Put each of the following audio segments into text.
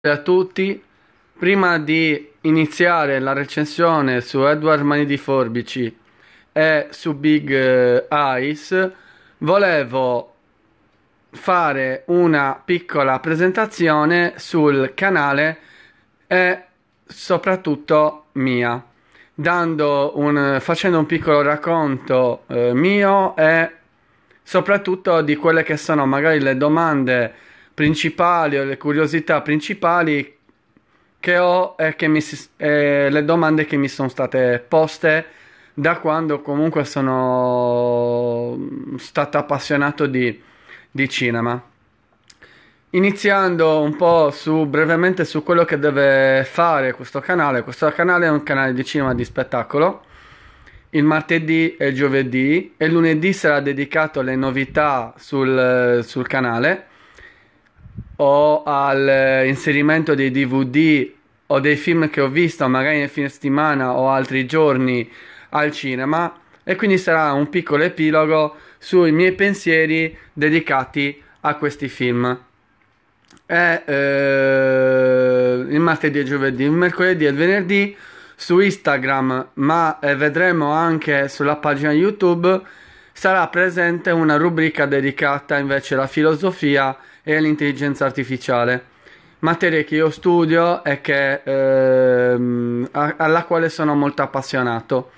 Ciao a tutti, prima di iniziare la recensione su Edward Mani di Forbici e su Big eh, Eyes, volevo fare una piccola presentazione sul canale e soprattutto mia, dando un, facendo un piccolo racconto eh, mio e soprattutto di quelle che sono magari le domande principali o le curiosità principali che ho e che mi, eh, le domande che mi sono state poste da quando comunque sono mm, stato appassionato di, di cinema. Iniziando un po' su, brevemente su quello che deve fare questo canale. Questo canale è un canale di cinema di spettacolo. Il martedì e il giovedì e lunedì sarà dedicato alle novità sul, sul canale o all'inserimento eh, dei DVD o dei film che ho visto magari nel fine settimana o altri giorni al cinema e quindi sarà un piccolo epilogo sui miei pensieri dedicati a questi film. E, eh, il martedì, il giovedì, il mercoledì e il venerdì su Instagram, ma eh, vedremo anche sulla pagina YouTube sarà presente una rubrica dedicata invece alla filosofia e l'intelligenza artificiale. Materie che io studio e che, ehm, alla quale sono molto appassionato.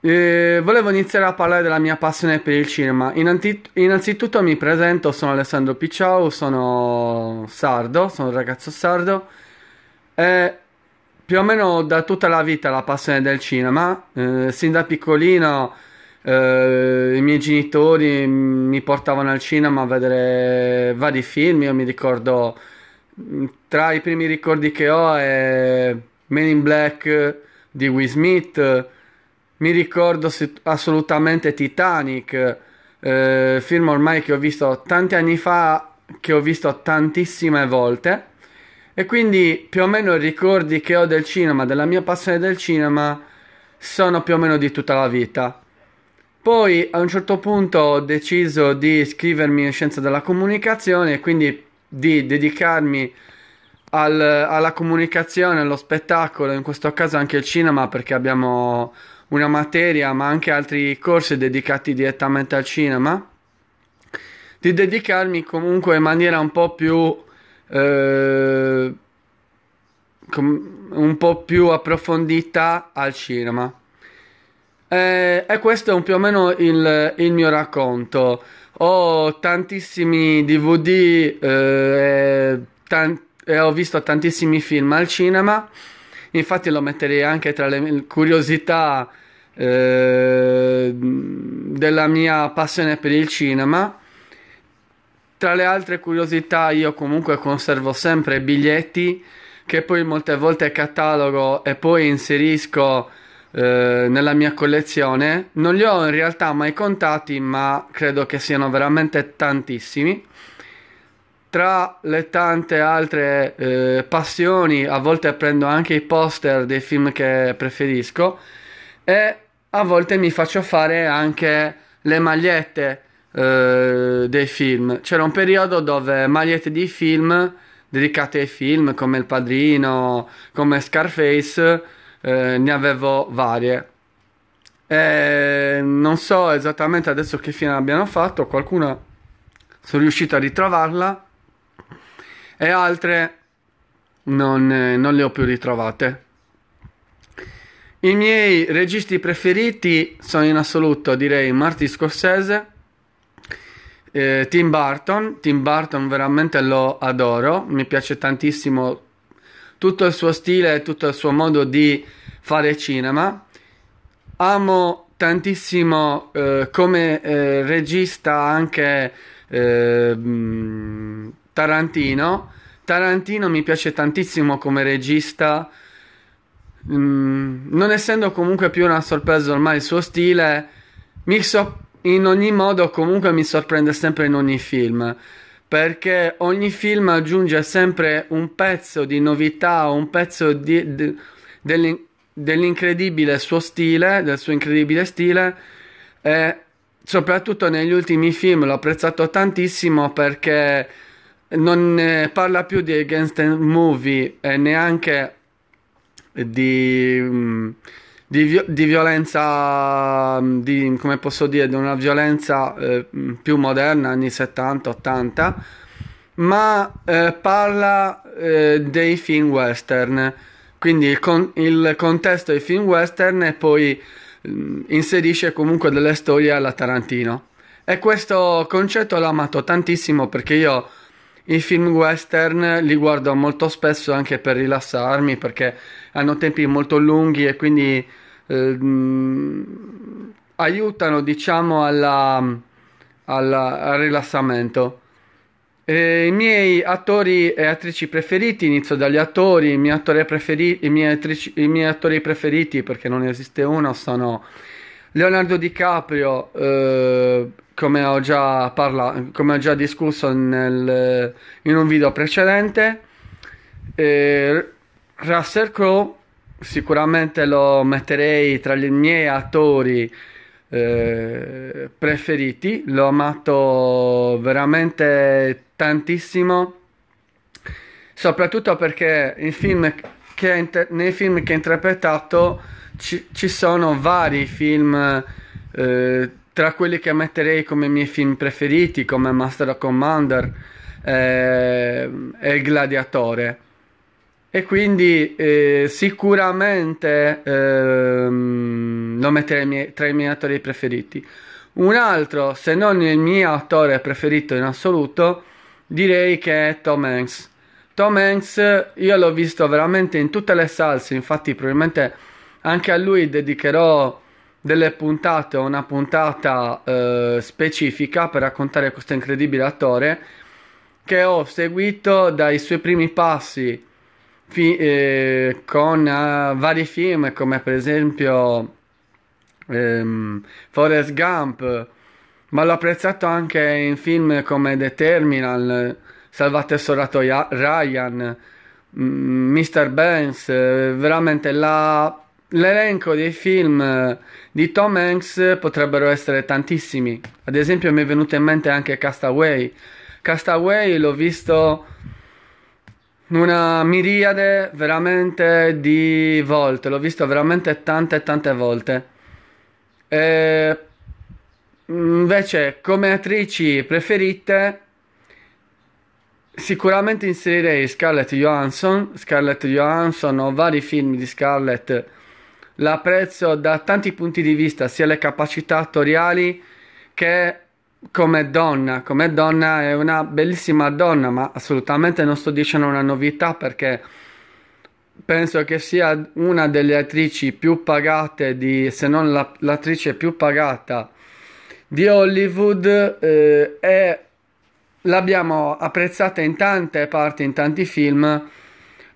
Eh, volevo iniziare a parlare della mia passione per il cinema. Innanzit- innanzitutto mi presento, sono Alessandro Picciau, sono sardo, sono un ragazzo sardo. E più o meno da tutta la vita la passione del cinema. Eh, sin da piccolino eh, i miei genitori mi portavano al cinema a vedere vari film, io mi ricordo tra i primi ricordi che ho è Men in Black di Will Smith, mi ricordo assolutamente Titanic, eh, film ormai che ho visto tanti anni fa, che ho visto tantissime volte. E quindi più o meno i ricordi che ho del cinema, della mia passione del cinema, sono più o meno di tutta la vita. Poi a un certo punto ho deciso di iscrivermi in scienza della comunicazione e quindi di dedicarmi al, alla comunicazione, allo spettacolo, in questo caso anche al cinema perché abbiamo una materia ma anche altri corsi dedicati direttamente al cinema, di dedicarmi comunque in maniera un po' più... Eh, un po' più approfondita al cinema. Eh, e questo è un più o meno il, il mio racconto. Ho tantissimi DVD eh, tan- e ho visto tantissimi film al cinema. Infatti lo metterei anche tra le curiosità eh, della mia passione per il cinema. Tra le altre curiosità io comunque conservo sempre biglietti che poi molte volte catalogo e poi inserisco eh, nella mia collezione. Non li ho in realtà mai contati, ma credo che siano veramente tantissimi. Tra le tante altre eh, passioni, a volte prendo anche i poster dei film che preferisco e a volte mi faccio fare anche le magliette eh, dei film. C'era un periodo dove magliette di film dedicate ai film come Il Padrino, come Scarface eh, ne avevo varie. E non so esattamente adesso che fine abbiano fatto, qualcuna sono riuscito a ritrovarla e altre non, eh, non le ho più ritrovate. I miei registi preferiti sono in assoluto, direi, Marty Scorsese, eh, Tim Burton. Tim Burton veramente lo adoro, mi piace tantissimo tutto il suo stile, tutto il suo modo di fare cinema. Amo tantissimo eh, come eh, regista anche eh, Tarantino. Tarantino mi piace tantissimo come regista. Mm, non essendo comunque più una sorpresa ormai il suo stile, so- in ogni modo comunque mi sorprende sempre in ogni film perché ogni film aggiunge sempre un pezzo di novità, un pezzo di, di, dell'in- dell'incredibile suo stile, del suo incredibile stile e soprattutto negli ultimi film l'ho apprezzato tantissimo perché non parla più di gangster movie e neanche di, mm, di, di, violenza, mm, di, come posso dire, di una violenza eh, più moderna, anni 70-80, ma eh, parla eh, dei film western. Quindi il, con- il contesto dei film western e poi mh, mm, inserisce comunque delle storie alla Tarantino. E questo concetto l'ho amato tantissimo perché io i film western li guardo molto spesso anche per rilassarmi perché hanno tempi molto lunghi e quindi eh, aiutano diciamo alla, alla, al rilassamento eh, I miei attori e attrici preferiti, inizio dagli attori, i miei attori, preferi- i miei attrici- i miei attori preferiti, perché non esiste uno, sono Leonardo DiCaprio, eh, come, ho già parlato, come ho già discusso nel, in un video precedente, eh, Russell Crowe, sicuramente lo metterei tra i miei attori eh, preferiti. L'ho amato veramente tantissimo, soprattutto perché film inter- nei film che ha interpretato ci, ci, sono vari film, eh, tra quelli che metterei come i miei film preferiti, come Master of Commander eh, e Il Gladiatore. E quindi eh, sicuramente ehm, lo metterei tra i miei attori preferiti. Un altro, se non il mio attore preferito in assoluto, direi che è Tom Hanks. Tom Hanks io l'ho visto veramente in tutte le salse, infatti probabilmente anche a lui dedicherò delle puntate o una puntata eh, specifica per raccontare questo incredibile attore che ho seguito dai suoi primi passi fi- eh, con uh, vari film come per esempio ehm, Forrest Gump ma l'ho apprezzato anche in film come The Terminal, Salvate Sorato Ryan, Mr. Mm, Banks, veramente la... l'elenco dei film di Tom Hanks potrebbero essere tantissimi. Ad esempio mi è venuto in mente anche Castaway. Castaway l'ho visto una miriade veramente di volte, l'ho visto veramente tante tante volte. E Invece, come attrici preferite, sicuramente inserirei Scarlett Johansson. Scarlett Johansson ho vari film di Scarlett. l'apprezzo da tanti punti di vista, sia le capacità attoriali che come donna. Come donna è una bellissima donna, ma assolutamente non sto dicendo una novità perché penso che sia una delle attrici più pagate, di, se non la, l'attrice più pagata di Hollywood eh, è, l'abbiamo apprezzata in tante parti, in tanti film,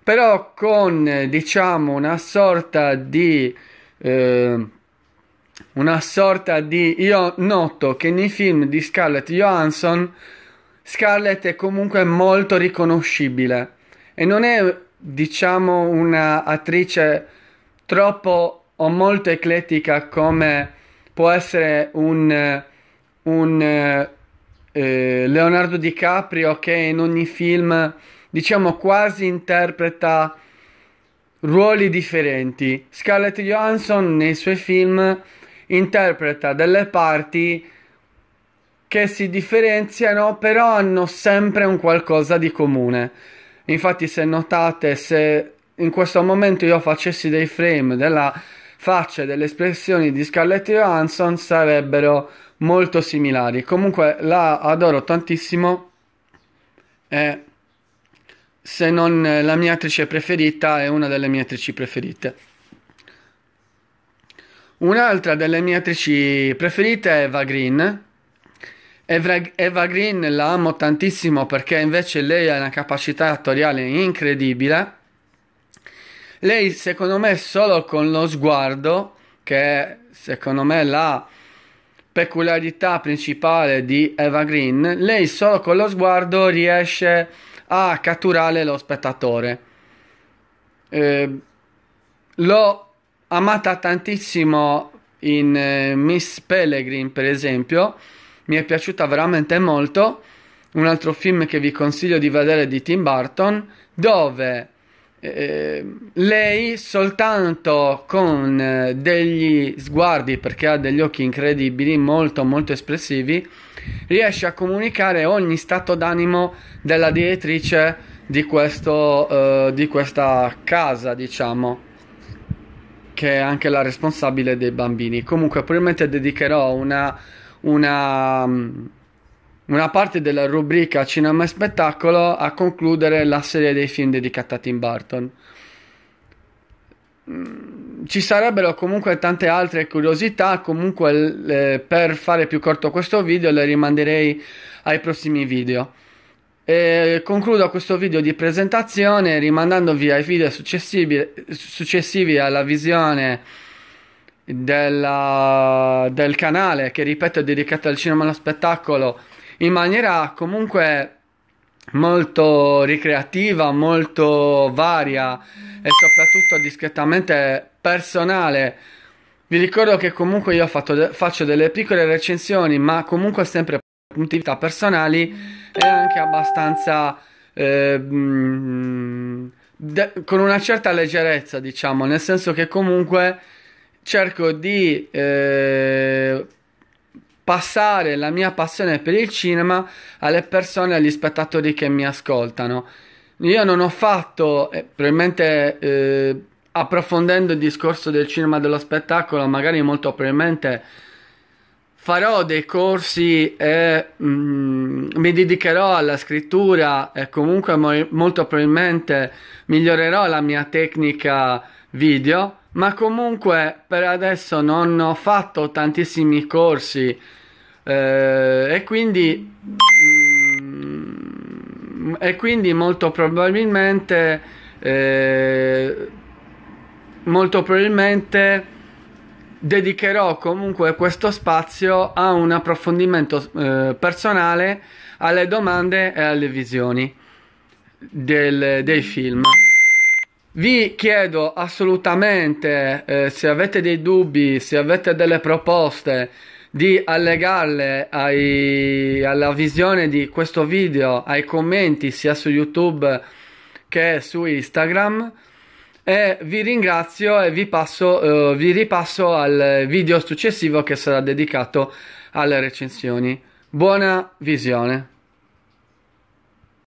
però con diciamo una sorta di... Eh, una sorta di... Io noto che nei film di Scarlett Johansson Scarlett è comunque molto riconoscibile e non è diciamo una troppo o molto eclettica come può essere un, un eh, eh, Leonardo DiCaprio che in ogni film diciamo quasi interpreta ruoli differenti. Scarlett Johansson nei suoi film interpreta delle parti che si differenziano però hanno sempre un qualcosa di comune. Infatti se notate se in questo momento io facessi dei frame della facce delle espressioni di Scarlett Johansson sarebbero molto similari. Comunque la adoro tantissimo e se non la mia attrice preferita è una delle mie attrici preferite. Un'altra delle mie attrici preferite è Eva Green. Eva Green la amo tantissimo perché invece lei ha una capacità attoriale incredibile lei, secondo me, solo con lo sguardo, che è, secondo me la peculiarità principale di Eva Green, lei solo con lo sguardo riesce a catturare lo spettatore. Eh, l'ho amata tantissimo in eh, Miss Pellegrin, per esempio, mi è piaciuta veramente molto. Un altro film che vi consiglio di vedere di Tim Burton, dove eh, lei soltanto con eh, degli sguardi, perché ha degli occhi incredibili, molto molto espressivi, riesce a comunicare ogni stato d'animo della direttrice di, questo, eh, di questa casa, diciamo, che è anche la responsabile dei bambini. Comunque probabilmente dedicherò una... una mm, una parte della rubrica Cinema e Spettacolo a concludere la serie dei film dedicata a Tim Burton. Mm, ci sarebbero comunque tante altre curiosità, comunque eh, per fare più corto questo video le rimanderei ai prossimi video. E concludo questo video di presentazione rimandandovi ai video successivi, successivi alla visione della, del canale che ripeto è dedicato al cinema e allo spettacolo in maniera comunque molto ricreativa, molto varia e soprattutto discretamente personale. Vi ricordo che comunque io de- faccio delle piccole recensioni, ma comunque sempre punti di vista personali e anche abbastanza eh, de- con una certa leggerezza, diciamo, nel senso che comunque cerco di eh, passare la mia passione per il cinema alle persone, agli spettatori che mi ascoltano. Io non ho fatto, eh, probabilmente eh, approfondendo il discorso del cinema dello spettacolo, magari molto probabilmente farò dei corsi e mm, mi dedicherò alla scrittura e comunque mo- molto probabilmente migliorerò la mia tecnica video, ma comunque per adesso non ho fatto tantissimi corsi eh, e quindi mm, e quindi molto probabilmente eh, molto probabilmente dedicherò comunque questo spazio a un approfondimento eh, personale alle domande e alle visioni del, dei film. Vi chiedo assolutamente eh, se avete dei dubbi, se avete delle proposte, di allegarle ai, alla visione di questo video, ai commenti sia su YouTube che su Instagram. E vi ringrazio e vi, passo, eh, vi ripasso al video successivo che sarà dedicato alle recensioni. Buona visione!